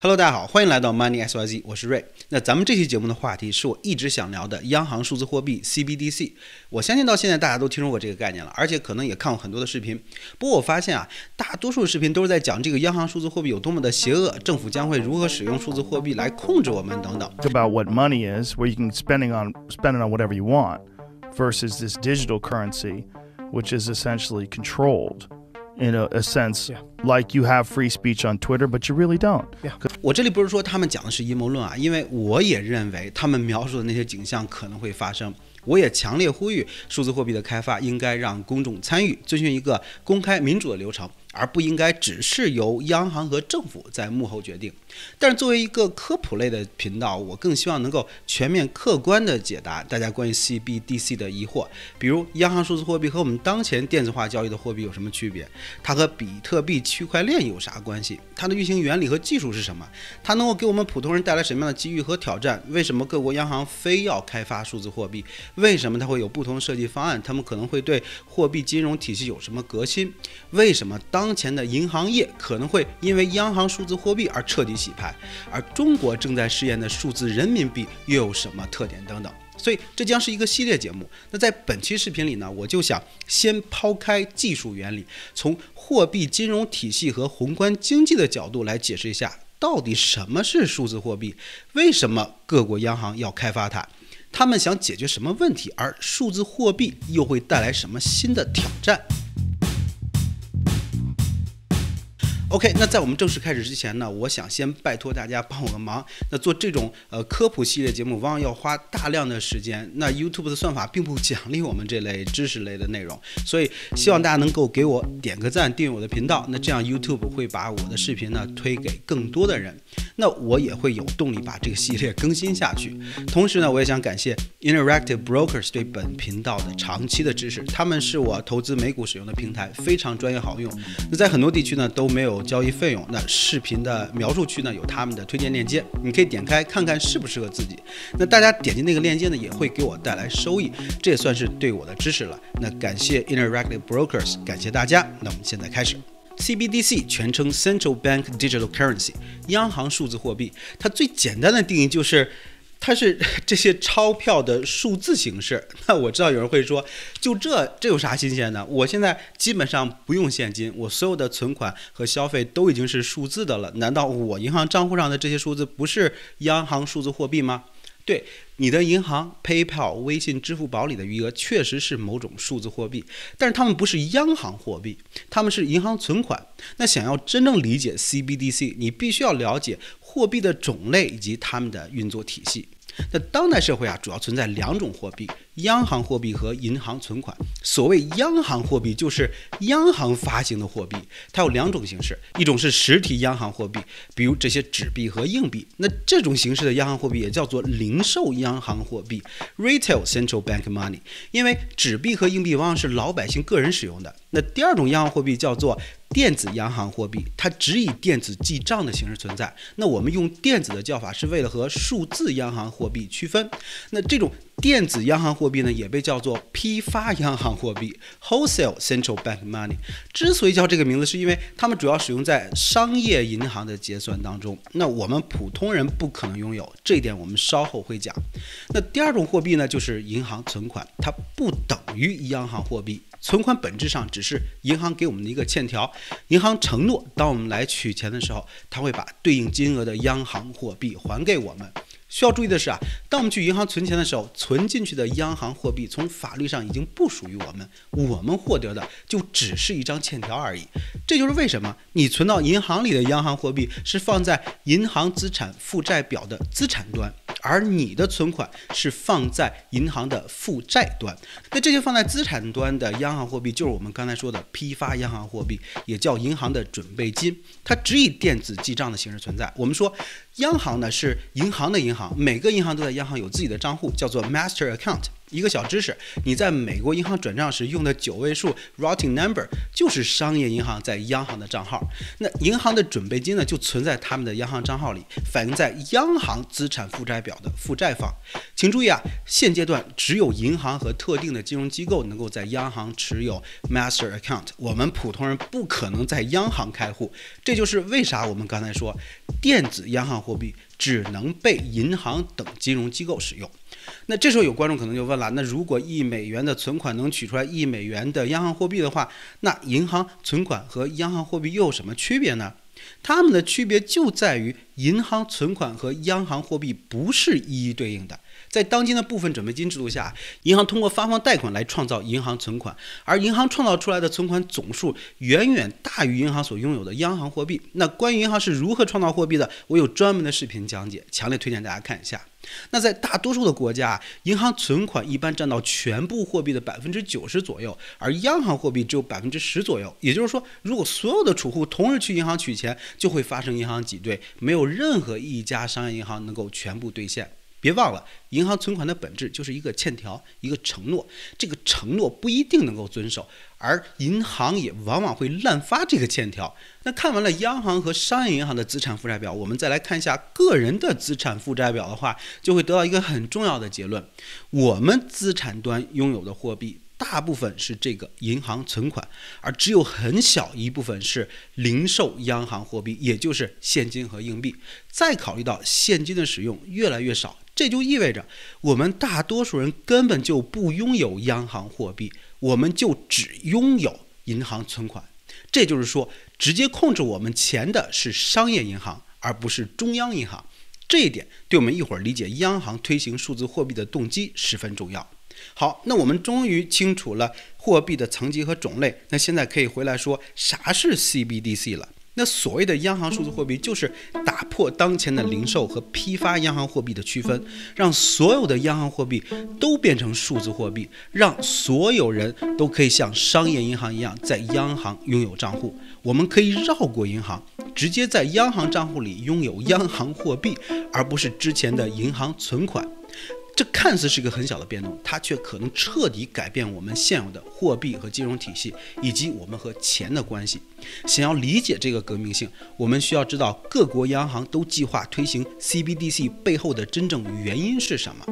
Hello，大家好，欢迎来到 Money S Y Z，我是 Ray。那咱们这期节目的话题是我一直想聊的央行数字货币 CBDC。我相信到现在大家都听说过这个概念了，而且可能也看过很多的视频。不过我发现啊，大多数视频都是在讲这个央行数字货币有多么的邪恶，政府将会如何使用数字货币来控制我们等等。About what money is, where you can spending on spending on whatever you want, versus this digital currency, which is essentially controlled. in a sense like you have free speech on twitter but you really don't yeah 我这里不是说他们讲的是阴谋论啊因为我也认为他们描述的那些景象可能会发生我也强烈呼吁数字货币的开发应该让公众参与遵循一个公开民主的流程而不应该只是由央行和政府在幕后决定。但是作为一个科普类的频道，我更希望能够全面客观地解答大家关于 CBDC 的疑惑。比如，央行数字货币和我们当前电子化交易的货币有什么区别？它和比特币区块链有啥关系？它的运行原理和技术是什么？它能够给我们普通人带来什么样的机遇和挑战？为什么各国央行非要开发数字货币？为什么它会有不同设计方案？他们可能会对货币金融体系有什么革新？为什么当当前的银行业可能会因为央行数字货币而彻底洗牌，而中国正在试验的数字人民币又有什么特点等等，所以这将是一个系列节目。那在本期视频里呢，我就想先抛开技术原理，从货币金融体系和宏观经济的角度来解释一下，到底什么是数字货币，为什么各国央行要开发它，他们想解决什么问题，而数字货币又会带来什么新的挑战。OK，那在我们正式开始之前呢，我想先拜托大家帮我个忙。那做这种呃科普系列节目，往往要花大量的时间。那 YouTube 的算法并不奖励我们这类知识类的内容，所以希望大家能够给我点个赞，订阅我的频道。那这样 YouTube 会把我的视频呢推给更多的人，那我也会有动力把这个系列更新下去。同时呢，我也想感谢 Interactive Brokers 对本频道的长期的支持，他们是我投资美股使用的平台，非常专业好用。那在很多地区呢都没有。交易费用，那视频的描述区呢有他们的推荐链接，你可以点开看看适不适合自己。那大家点击那个链接呢也会给我带来收益，这也算是对我的支持了。那感谢 Interactive Brokers，感谢大家。那我们现在开始，CBDC 全称 Central Bank Digital Currency，央行数字货币。它最简单的定义就是。它是这些钞票的数字形式。那我知道有人会说，就这这有啥新鲜的？我现在基本上不用现金，我所有的存款和消费都已经是数字的了。难道我银行账户上的这些数字不是央行数字货币吗？对你的银行、PayPal、微信、支付宝里的余额，确实是某种数字货币，但是它们不是央行货币，他们是银行存款。那想要真正理解 CBDC，你必须要了解货币的种类以及它们的运作体系。那当代社会啊，主要存在两种货币。央行货币和银行存款。所谓央行货币，就是央行发行的货币，它有两种形式，一种是实体央行货币，比如这些纸币和硬币，那这种形式的央行货币也叫做零售央行货币 （Retail Central Bank Money），因为纸币和硬币往往是老百姓个人使用的。那第二种央行货币叫做电子央行货币，它只以电子记账的形式存在。那我们用电子的叫法是为了和数字央行货币区分。那这种。电子央行货币呢，也被叫做批发央行货币 （wholesale central bank money）。之所以叫这个名字，是因为它们主要使用在商业银行的结算当中。那我们普通人不可能拥有，这一点我们稍后会讲。那第二种货币呢，就是银行存款，它不等于央行货币。存款本质上只是银行给我们的一个欠条，银行承诺，当我们来取钱的时候，它会把对应金额的央行货币还给我们。需要注意的是啊，当我们去银行存钱的时候，存进去的央行货币从法律上已经不属于我们，我们获得的就只是一张欠条而已。这就是为什么你存到银行里的央行货币是放在银行资产负债表的资产端。而你的存款是放在银行的负债端，那这些放在资产端的央行货币，就是我们刚才说的批发央行货币，也叫银行的准备金，它只以电子记账的形式存在。我们说，央行呢是银行的银行，每个银行都在央行有自己的账户，叫做 master account。一个小知识，你在美国银行转账时用的九位数 routing number 就是商业银行在央行的账号。那银行的准备金呢，就存在他们的央行账号里，反映在央行资产负债表的负债方。请注意啊，现阶段只有银行和特定的金融机构能够在央行持有 master account，我们普通人不可能在央行开户。这就是为啥我们刚才说电子央行货币。只能被银行等金融机构使用。那这时候有观众可能就问了：那如果一美元的存款能取出来一美元的央行货币的话，那银行存款和央行货币又有什么区别呢？它们的区别就在于，银行存款和央行货币不是一一对应的。在当今的部分准备金制度下，银行通过发放贷款来创造银行存款，而银行创造出来的存款总数远远大于银行所拥有的央行货币。那关于银行是如何创造货币的，我有专门的视频讲解，强烈推荐大家看一下。那在大多数的国家，银行存款一般占到全部货币的百分之九十左右，而央行货币只有百分之十左右。也就是说，如果所有的储户同时去银行取钱，就会发生银行挤兑，没有任何一家商业银行能够全部兑现。别忘了，银行存款的本质就是一个欠条，一个承诺。这个承诺不一定能够遵守，而银行也往往会滥发这个欠条。那看完了央行和商业银行的资产负债表，我们再来看一下个人的资产负债表的话，就会得到一个很重要的结论：我们资产端拥有的货币大部分是这个银行存款，而只有很小一部分是零售央行货币，也就是现金和硬币。再考虑到现金的使用越来越少。这就意味着，我们大多数人根本就不拥有央行货币，我们就只拥有银行存款。这就是说，直接控制我们钱的是商业银行，而不是中央银行。这一点对我们一会儿理解央行推行数字货币的动机十分重要。好，那我们终于清楚了货币的层级和种类，那现在可以回来说啥是 CBDC 了。那所谓的央行数字货币，就是打破当前的零售和批发央行货币的区分，让所有的央行货币都变成数字货币，让所有人都可以像商业银行一样在央行拥有账户。我们可以绕过银行，直接在央行账户里拥有央行货币，而不是之前的银行存款。这看似是一个很小的变动，它却可能彻底改变我们现有的货币和金融体系，以及我们和钱的关系。想要理解这个革命性，我们需要知道各国央行都计划推行 CBDC 背后的真正原因是什么。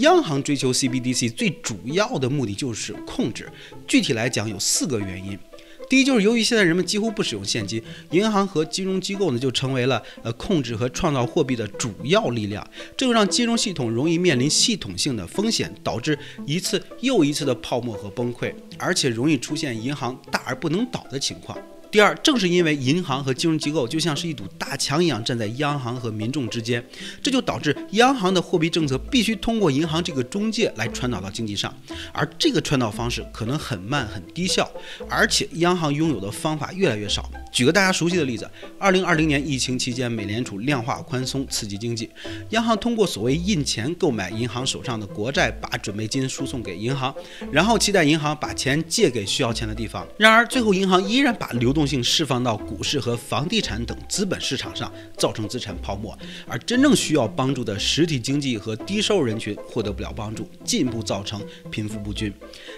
央行追求 CBDC 最主要的目的就是控制，具体来讲有四个原因。第一，就是由于现在人们几乎不使用现金，银行和金融机构呢就成为了呃控制和创造货币的主要力量，这就让金融系统容易面临系统性的风险，导致一次又一次的泡沫和崩溃，而且容易出现银行大而不能倒的情况。第二，正是因为银行和金融机构就像是一堵大墙一样站在央行和民众之间，这就导致央行的货币政策必须通过银行这个中介来传导到经济上，而这个传导方式可能很慢很低效，而且央行拥有的方法越来越少。举个大家熟悉的例子，二零二零年疫情期间，美联储量化宽松刺激经济，央行通过所谓印钱购买银行手上的国债，把准备金输送给银行，然后期待银行把钱借给需要钱的地方。然而最后银行依然把流动性释放到股市和房地产等资本市场上，造成资产泡沫，而真正需要帮助的实体经济和低收入人群获得不了帮助，进一步造成贫富不均。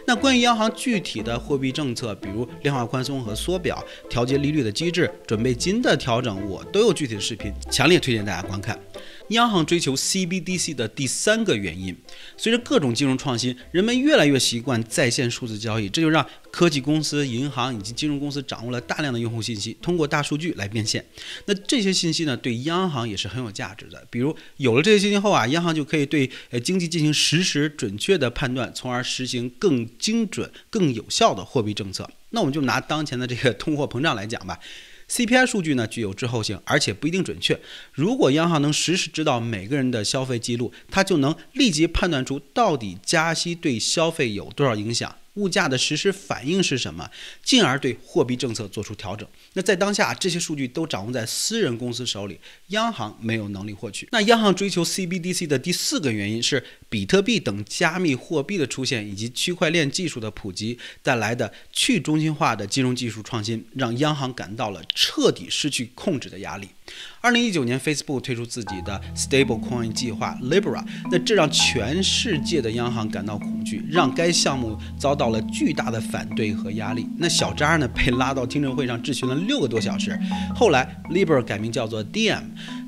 那关于央行具体的货币政策，比如量化宽松和缩表、调节利率的机制、准备金的调整，我都有具体的视频，强烈推荐大家观看。央行追求 CBDC 的第三个原因，随着各种金融创新，人们越来越习惯在线数字交易，这就让科技公司、银行以及金融公司掌握了大量的用户信息，通过大数据来变现。那这些信息呢，对央行也是很有价值的。比如有了这些信息后啊，央行就可以对呃经济进行实时准确的判断，从而实行更精准、更有效的货币政策。那我们就拿当前的这个通货膨胀来讲吧。CPI 数据呢具有滞后性，而且不一定准确。如果央行能实时知道每个人的消费记录，它就能立即判断出到底加息对消费有多少影响。物价的实时反应是什么？进而对货币政策做出调整。那在当下，这些数据都掌握在私人公司手里，央行没有能力获取。那央行追求 CBDC 的第四个原因是，比特币等加密货币的出现以及区块链技术的普及带来的去中心化的金融技术创新，让央行感到了彻底失去控制的压力。二零一九年，Facebook 推出自己的 Stable Coin 计划 Libra，那这让全世界的央行感到恐惧，让该项目遭到了巨大的反对和压力。那小扎呢，被拉到听证会上质询了六个多小时。后来，Libra 改名叫做 DM，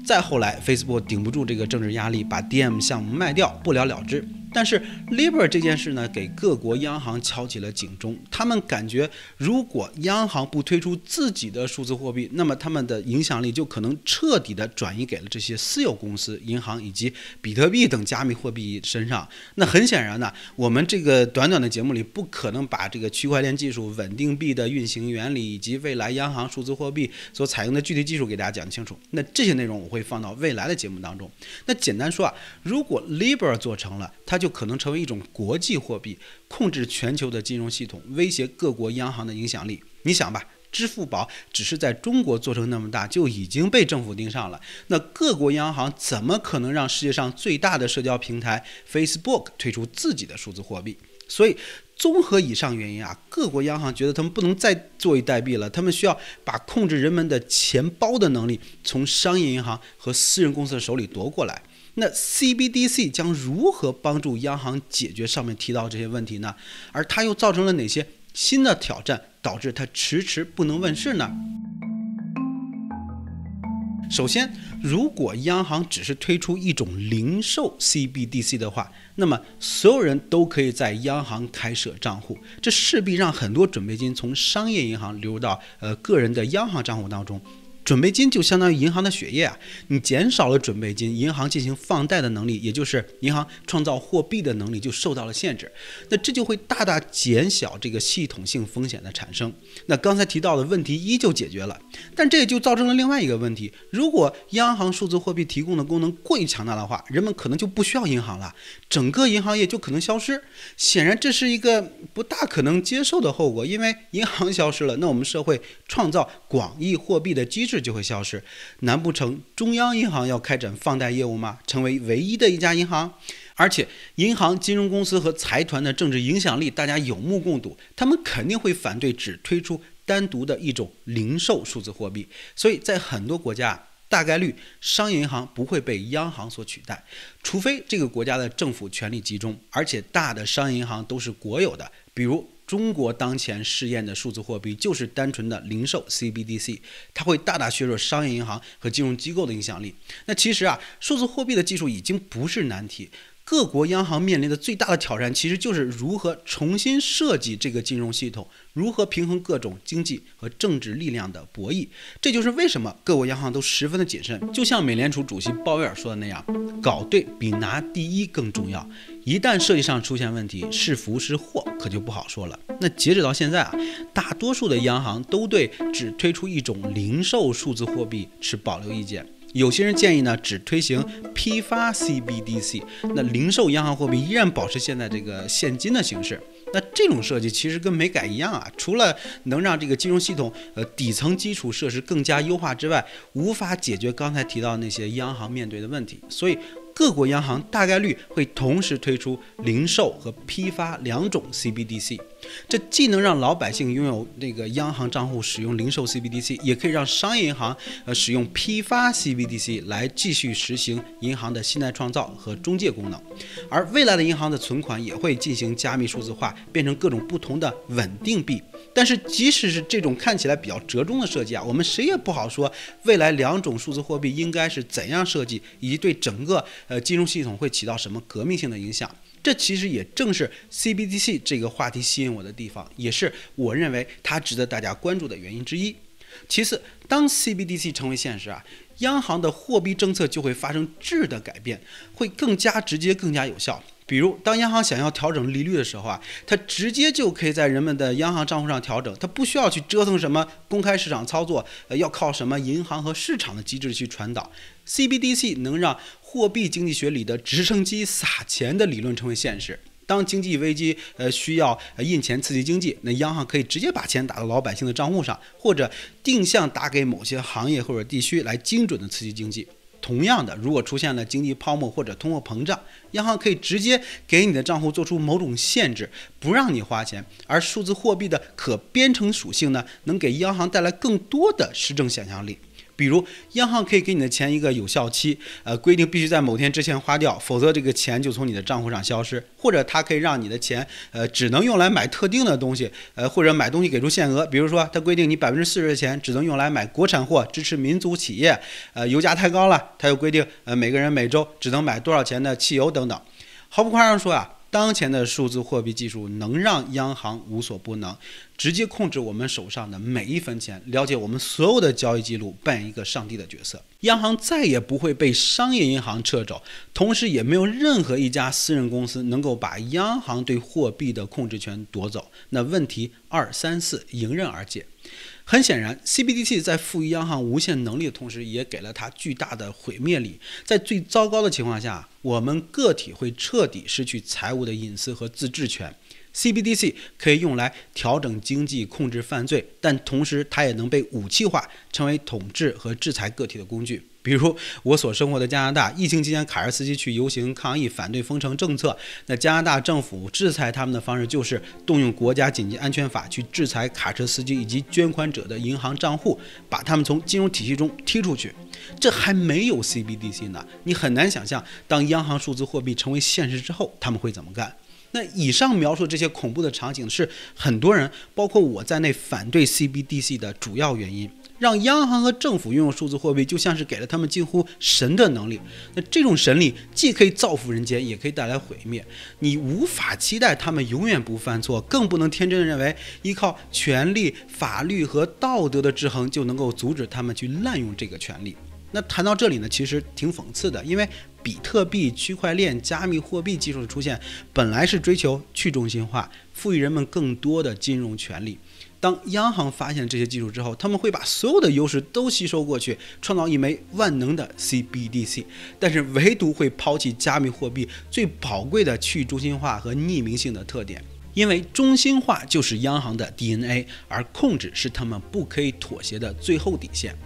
再后来，Facebook 顶不住这个政治压力，把 DM 项目卖掉，不了了之。但是 Libra 这件事呢，给各国央行敲起了警钟。他们感觉，如果央行不推出自己的数字货币，那么他们的影响力就可能彻底的转移给了这些私有公司、银行以及比特币等加密货币身上。那很显然呢，我们这个短短的节目里不可能把这个区块链技术、稳定币的运行原理以及未来央行数字货币所采用的具体技术给大家讲清楚。那这些内容我会放到未来的节目当中。那简单说啊，如果 Libra 做成了，它就可能成为一种国际货币，控制全球的金融系统，威胁各国央行的影响力。你想吧，支付宝只是在中国做成那么大，就已经被政府盯上了。那各国央行怎么可能让世界上最大的社交平台 Facebook 推出自己的数字货币？所以，综合以上原因啊，各国央行觉得他们不能再坐以待毙了，他们需要把控制人们的钱包的能力从商业银行和私人公司的手里夺过来。那 CBDC 将如何帮助央行解决上面提到这些问题呢？而它又造成了哪些新的挑战，导致它迟迟不能问世呢？首先，如果央行只是推出一种零售 CBDC 的话，那么所有人都可以在央行开设账户，这势必让很多准备金从商业银行流入到呃个人的央行账户当中。准备金就相当于银行的血液啊！你减少了准备金，银行进行放贷的能力，也就是银行创造货币的能力，就受到了限制。那这就会大大减小这个系统性风险的产生。那刚才提到的问题依旧解决了，但这也就造成了另外一个问题：如果央行数字货币提供的功能过于强大的话，人们可能就不需要银行了，整个银行业就可能消失。显然这是一个不大可能接受的后果，因为银行消失了，那我们社会创造广义货币的机制。就会消失，难不成中央银行要开展放贷业务吗？成为唯一的一家银行？而且银行、金融公司和财团的政治影响力，大家有目共睹，他们肯定会反对只推出单独的一种零售数字货币。所以在很多国家，大概率商业银行不会被央行所取代，除非这个国家的政府权力集中，而且大的商业银行都是国有的，比如。中国当前试验的数字货币就是单纯的零售 CBDC，它会大大削弱商业银行和金融机构的影响力。那其实啊，数字货币的技术已经不是难题。各国央行面临的最大的挑战，其实就是如何重新设计这个金融系统，如何平衡各种经济和政治力量的博弈。这就是为什么各国央行都十分的谨慎。就像美联储主席鲍威尔说的那样，搞对比拿第一更重要。一旦设计上出现问题，是福是祸，可就不好说了。那截止到现在啊，大多数的央行都对只推出一种零售数字货币持保留意见。有些人建议呢，只推行批发 CBDC，那零售央行货币依然保持现在这个现金的形式。那这种设计其实跟没改一样啊，除了能让这个金融系统呃底层基础设施更加优化之外，无法解决刚才提到那些央行面对的问题。所以各国央行大概率会同时推出零售和批发两种 CBDC。这既能让老百姓拥有那个央行账户使用零售 CBDC，也可以让商业银行呃使用批发 CBDC 来继续实行银行的信贷创造和中介功能，而未来的银行的存款也会进行加密数字化，变成各种不同的稳定币。但是即使是这种看起来比较折中的设计啊，我们谁也不好说未来两种数字货币应该是怎样设计，以及对整个呃金融系统会起到什么革命性的影响。这其实也正是 CBDC 这个话题吸引。我的地方也是我认为它值得大家关注的原因之一。其次，当 CBDC 成为现实啊，央行的货币政策就会发生质的改变，会更加直接、更加有效。比如，当央行想要调整利率的时候啊，它直接就可以在人们的央行账户上调整，它不需要去折腾什么公开市场操作，要靠什么银行和市场的机制去传导。CBDC 能让货币经济学里的直升机撒钱的理论成为现实。当经济危机，呃，需要印钱刺激经济，那央行可以直接把钱打到老百姓的账户上，或者定向打给某些行业或者地区来精准的刺激经济。同样的，如果出现了经济泡沫或者通货膨胀，央行可以直接给你的账户做出某种限制，不让你花钱。而数字货币的可编程属性呢，能给央行带来更多的施政想象力。比如，央行可以给你的钱一个有效期，呃，规定必须在某天之前花掉，否则这个钱就从你的账户上消失；或者，它可以让你的钱，呃，只能用来买特定的东西，呃，或者买东西给出限额。比如说，它规定你百分之四十的钱只能用来买国产货，支持民族企业。呃，油价太高了，它又规定，呃，每个人每周只能买多少钱的汽油等等。毫不夸张说啊。当前的数字货币技术能让央行无所不能，直接控制我们手上的每一分钱，了解我们所有的交易记录，扮演一个上帝的角色。央行再也不会被商业银行撤走，同时也没有任何一家私人公司能够把央行对货币的控制权夺走。那问题二三四迎刃而解。很显然，CBDC 在赋予央行无限能力的同时，也给了它巨大的毁灭力。在最糟糕的情况下，我们个体会彻底失去财务的隐私和自治权。CBDC 可以用来调整经济、控制犯罪，但同时它也能被武器化，成为统治和制裁个体的工具。比如我所生活的加拿大，疫情期间卡车司机去游行抗议反对封城政策，那加拿大政府制裁他们的方式就是动用国家紧急安全法去制裁卡车司机以及捐款者的银行账户，把他们从金融体系中踢出去。这还没有 CBDC 呢，你很难想象当央行数字货币成为现实之后他们会怎么干。那以上描述这些恐怖的场景是很多人，包括我在内反对 CBDC 的主要原因。让央行和政府拥有数字货币，就像是给了他们近乎神的能力。那这种神力既可以造福人间，也可以带来毁灭。你无法期待他们永远不犯错，更不能天真的认为依靠权力、法律和道德的制衡就能够阻止他们去滥用这个权利。那谈到这里呢，其实挺讽刺的，因为比特币、区块链、加密货币技术的出现，本来是追求去中心化，赋予人们更多的金融权利。当央行发现了这些技术之后，他们会把所有的优势都吸收过去，创造一枚万能的 CBDC，但是唯独会抛弃加密货币最宝贵的去中心化和匿名性的特点，因为中心化就是央行的 DNA，而控制是他们不可以妥协的最后底线。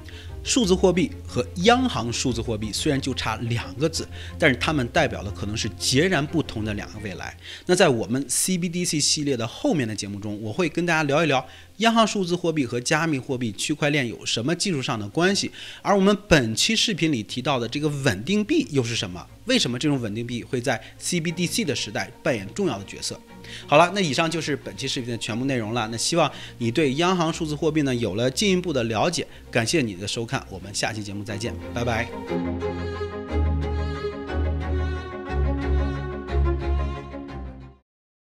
数字货币和央行数字货币虽然就差两个字，但是它们代表的可能是截然不同的两个未来。那在我们 CBDC 系列的后面的节目中，我会跟大家聊一聊。央行数字货币和加密货币、区块链有什么技术上的关系？而我们本期视频里提到的这个稳定币又是什么？为什么这种稳定币会在 CBDC 的时代扮演重要的角色？好了，那以上就是本期视频的全部内容了。那希望你对央行数字货币呢有了进一步的了解。感谢你的收看，我们下期节目再见，拜拜。